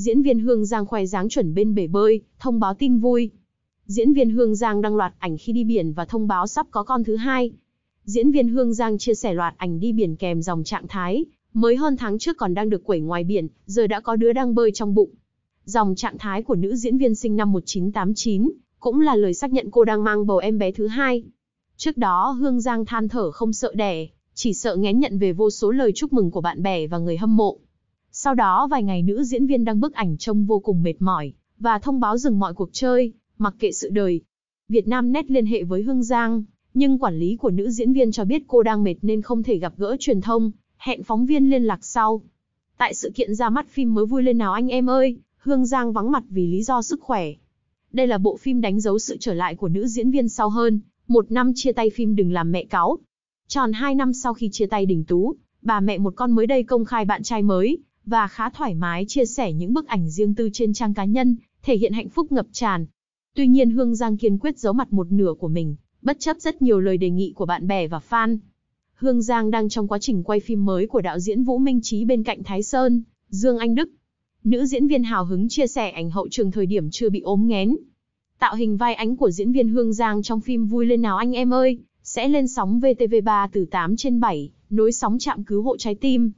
Diễn viên Hương Giang khoe dáng chuẩn bên bể bơi, thông báo tin vui. Diễn viên Hương Giang đăng loạt ảnh khi đi biển và thông báo sắp có con thứ hai. Diễn viên Hương Giang chia sẻ loạt ảnh đi biển kèm dòng trạng thái, mới hơn tháng trước còn đang được quẩy ngoài biển, giờ đã có đứa đang bơi trong bụng. Dòng trạng thái của nữ diễn viên sinh năm 1989 cũng là lời xác nhận cô đang mang bầu em bé thứ hai. Trước đó Hương Giang than thở không sợ đẻ, chỉ sợ ngén nhận về vô số lời chúc mừng của bạn bè và người hâm mộ. Sau đó vài ngày nữ diễn viên đăng bức ảnh trông vô cùng mệt mỏi, và thông báo dừng mọi cuộc chơi, mặc kệ sự đời. Việt Nam Net liên hệ với Hương Giang, nhưng quản lý của nữ diễn viên cho biết cô đang mệt nên không thể gặp gỡ truyền thông, hẹn phóng viên liên lạc sau. Tại sự kiện ra mắt phim mới vui lên nào anh em ơi, Hương Giang vắng mặt vì lý do sức khỏe. Đây là bộ phim đánh dấu sự trở lại của nữ diễn viên sau hơn một năm chia tay phim Đừng làm mẹ cáo. Tròn hai năm sau khi chia tay Đình Tú, bà mẹ một con mới đây công khai bạn trai mới, và khá thoải mái chia sẻ những bức ảnh riêng tư trên trang cá nhân, thể hiện hạnh phúc ngập tràn. Tuy nhiên Hương Giang kiên quyết giấu mặt một nửa của mình, bất chấp rất nhiều lời đề nghị của bạn bè và fan. Hương Giang đang trong quá trình quay phim mới của đạo diễn Vũ Minh Trí bên cạnh Thái Sơn, Dương Anh Đức. Nữ diễn viên hào hứng chia sẻ ảnh hậu trường thời điểm chưa bị ốm nghén. Tạo hình vai ánh của diễn viên Hương Giang trong phim Vui lên nào anh em ơi, sẽ lên sóng VTV3 từ 8 trên 7, nối sóng chạm cứu hộ trái tim.